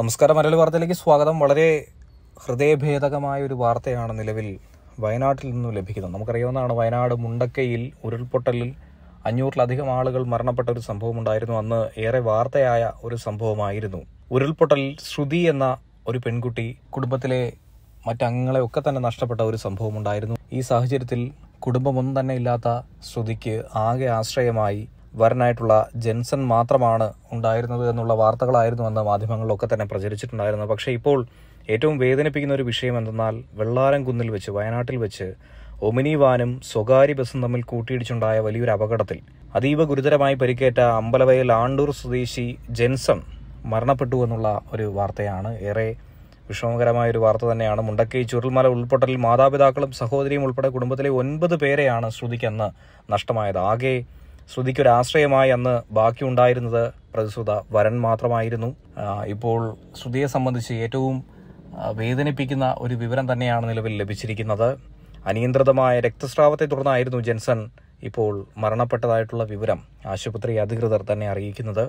നമസ്കാരം മലയാള വാർത്തയിലേക്ക് സ്വാഗതം വളരെ ഹൃദയഭേദകമായ ഒരു വാർത്തയാണ് നിലവിൽ വയനാട്ടിൽ നിന്നും ലഭിക്കുന്നത് നമുക്കറിയാവുന്നതാണ് വയനാട് മുണ്ടക്കയിൽ ഉരുൾപൊട്ടലിൽ അഞ്ഞൂറിലധികം ആളുകൾ മരണപ്പെട്ട ഒരു സംഭവമുണ്ടായിരുന്നു അന്ന് ഏറെ വാർത്തയായ ഒരു സംഭവമായിരുന്നു ഉരുൾപൊട്ടലിൽ ശ്രുതി എന്ന ഒരു പെൺകുട്ടി കുടുംബത്തിലെ മറ്റംഗങ്ങളെ ഒക്കെ തന്നെ നഷ്ടപ്പെട്ട ഒരു സംഭവമുണ്ടായിരുന്നു ഈ സാഹചര്യത്തിൽ കുടുംബമൊന്നും തന്നെ ഇല്ലാത്ത ശ്രുതിക്ക് ആകെ ആശ്രയമായി വരനായിട്ടുള്ള ജെൻസൺ മാത്രമാണ് ഉണ്ടായിരുന്നത് എന്നുള്ള വാർത്തകളായിരുന്നു അന്ന് മാധ്യമങ്ങളിലൊക്കെ തന്നെ പ്രചരിച്ചിട്ടുണ്ടായിരുന്നത് പക്ഷേ ഇപ്പോൾ ഏറ്റവും വേദനിപ്പിക്കുന്ന ഒരു വിഷയം എന്തെന്നാൽ വെള്ളാരം കുന്നിൽ വെച്ച് വയനാട്ടിൽ വെച്ച് ഒമിനി വാനും സ്വകാര്യ ബസ്സും തമ്മിൽ കൂട്ടിയിടിച്ചുണ്ടായ വലിയൊരു അപകടത്തിൽ അതീവ ഗുരുതരമായി പരിക്കേറ്റ അമ്പലവയൽ ആണ്ടൂർ സ്വദേശി ജെൻസൺ മരണപ്പെട്ടു എന്നുള്ള ഒരു വാർത്തയാണ് ഏറെ വിഷമകരമായ ഒരു വാർത്ത തന്നെയാണ് മുണ്ടക്കൈ ചുരുൾമല ഉൾപ്പെട്ടലിൽ മാതാപിതാക്കളും സഹോദരിയും ഉൾപ്പെടെ കുടുംബത്തിലെ ഒൻപത് പേരെയാണ് ശ്രുതിക്കന്ന് നഷ്ടമായത് ആകെ ശ്രുതിക്കൊരാശ്രയമായി അന്ന് ബാക്കിയുണ്ടായിരുന്നത് പ്രതിശ്രുത വരൻ മാത്രമായിരുന്നു ഇപ്പോൾ ശ്രുതിയെ സംബന്ധിച്ച് ഏറ്റവും വേദനിപ്പിക്കുന്ന ഒരു വിവരം തന്നെയാണ് നിലവിൽ ലഭിച്ചിരിക്കുന്നത് അനിയന്ത്രിതമായ രക്തസ്രാവത്തെ തുടർന്നായിരുന്നു ജെൻസൺ ഇപ്പോൾ മരണപ്പെട്ടതായിട്ടുള്ള വിവരം ആശുപത്രി അധികൃതർ തന്നെ അറിയിക്കുന്നത്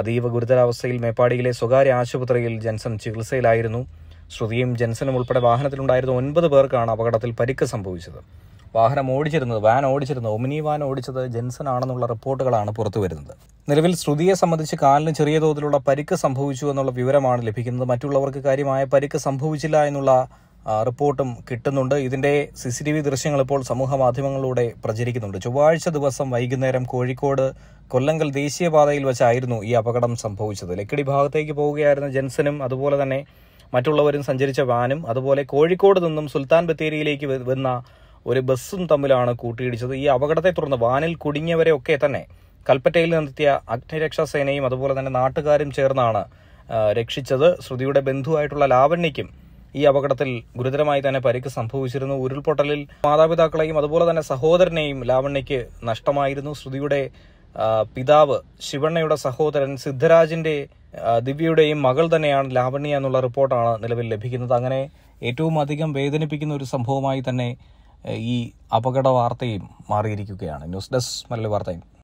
അതീവ ഗുരുതരാവസ്ഥയിൽ മേപ്പാടിയിലെ സ്വകാര്യ ആശുപത്രിയിൽ ജെൻസൺ ചികിത്സയിലായിരുന്നു ശ്രുതിയും ജെൻസനും ഉൾപ്പെടെ വാഹനത്തിലുണ്ടായിരുന്ന ഒൻപത് പേർക്കാണ് അപകടത്തിൽ പരിക്ക് സംഭവിച്ചത് വാഹനം ഓടിച്ചിരുന്നത് വാൻ ഓടിച്ചിരുന്നത് ഒമിനി വാൻ ഓടിച്ചത് ജെൻസൺ ആണെന്നുള്ള റിപ്പോർട്ടുകളാണ് പുറത്തു വരുന്നത് നിലവിൽ ശ്രുതിയെ സംബന്ധിച്ച് കാലിന് ചെറിയ തോതിലുള്ള പരിക്ക് സംഭവിച്ചു എന്നുള്ള വിവരമാണ് ലഭിക്കുന്നത് മറ്റുള്ളവർക്ക് കാര്യമായ പരിക്ക് സംഭവിച്ചില്ല എന്നുള്ള റിപ്പോർട്ടും കിട്ടുന്നുണ്ട് ഇതിന്റെ സി സി ടി വി ദൃശ്യങ്ങൾ ഇപ്പോൾ സമൂഹ മാധ്യമങ്ങളിലൂടെ പ്രചരിക്കുന്നുണ്ട് ചൊവ്വാഴ്ച ദിവസം വൈകുന്നേരം കോഴിക്കോട് കൊല്ലങ്കൽ ദേശീയപാതയിൽ വെച്ചായിരുന്നു ഈ അപകടം സംഭവിച്ചത് ലക്കിടി ഭാഗത്തേക്ക് പോവുകയായിരുന്ന ജെൻസനും അതുപോലെ തന്നെ മറ്റുള്ളവരും സഞ്ചരിച്ച വാനും അതുപോലെ കോഴിക്കോട് നിന്നും സുൽത്താൻ ബത്തേരിയിലേക്ക് വന്ന ഒരു ബസ്സും തമ്മിലാണ് കൂട്ടിയിടിച്ചത് ഈ അപകടത്തെ തുടർന്ന് വാനിൽ കുടുങ്ങിയവരെ ഒക്കെ തന്നെ കൽപ്പറ്റയിൽ നിന്നെത്തിയ അഗ്നിരക്ഷാ സേനയും അതുപോലെ തന്നെ നാട്ടുകാരും ചേർന്നാണ് രക്ഷിച്ചത് ശ്രുതിയുടെ ബന്ധുവായിട്ടുള്ള ലാവണ്യയ്ക്കും ഈ അപകടത്തിൽ ഗുരുതരമായി തന്നെ പരിക്ക് സംഭവിച്ചിരുന്നു ഉരുൾപൊട്ടലിൽ മാതാപിതാക്കളെയും അതുപോലെ തന്നെ സഹോദരനെയും ലാവണ്യയ്ക്ക് നഷ്ടമായിരുന്നു ശ്രുതിയുടെ പിതാവ് ശിവണ്ണയുടെ സഹോദരൻ സിദ്ധരാജിന്റെ ദിവ്യയുടെയും മകൾ തന്നെയാണ് ലാവണ്യ എന്നുള്ള റിപ്പോർട്ടാണ് നിലവിൽ ലഭിക്കുന്നത് അങ്ങനെ ഏറ്റവും അധികം വേദനിപ്പിക്കുന്ന ഒരു സംഭവമായി തന്നെ ഈ അപകട വാർത്തയും മാറിയിരിക്കുകയാണ് ന്യൂസ് ഡെസ്ക് മലയാളി വാർത്തയും